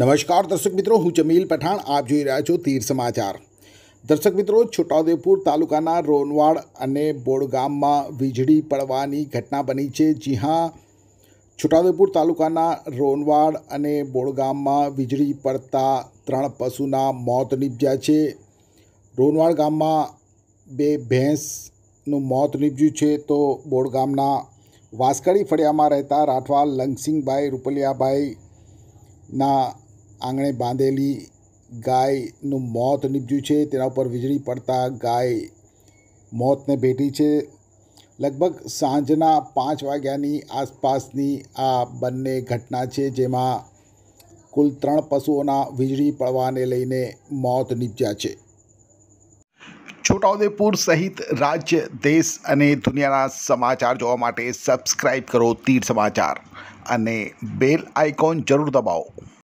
નમસ્કાર દર્શક મિત્રો હું જમીલ પઠાણ આપ જોઈ રહ્યા છો તીર સમાચાર દર્શક મિત્રો છોટાઉદેપુર તાલુકાના રોનવાડ અને બોડગામમાં વીજળી પડવાની ઘટના બની છે જી હા છોટાઉદેપુર તાલુકાના રોનવાડ અને બોડગામમાં વીજળી પડતા ત્રણ પશુના મોત નીપજ્યા છે રોનવાડ ગામમાં બે ભેંસનું મોત નીપજ્યું છે તો બોડગામના વાસકડી ફળિયામાં રહેતા રાઠવા લંગસિંહભાઈ રૂપલિયાભાઈના આંગણે બાંધેલી ગાયનું મોત નીપજ્યું છે તેના ઉપર વીજળી પડતા ગાય મોતને ભેટી છે લગભગ સાંજના પાંચ વાગ્યાની આસપાસની આ બંને ઘટના છે જેમાં કુલ ત્રણ પશુઓના વીજળી પડવાને લઈને મોત નીપજ્યા છે છોટાઉદેપુર સહિત રાજ્ય દેશ અને દુનિયાના સમાચાર જોવા માટે સબસ્ક્રાઈબ કરો તીર સમાચાર અને બેલ આઇકોન જરૂર દબાવો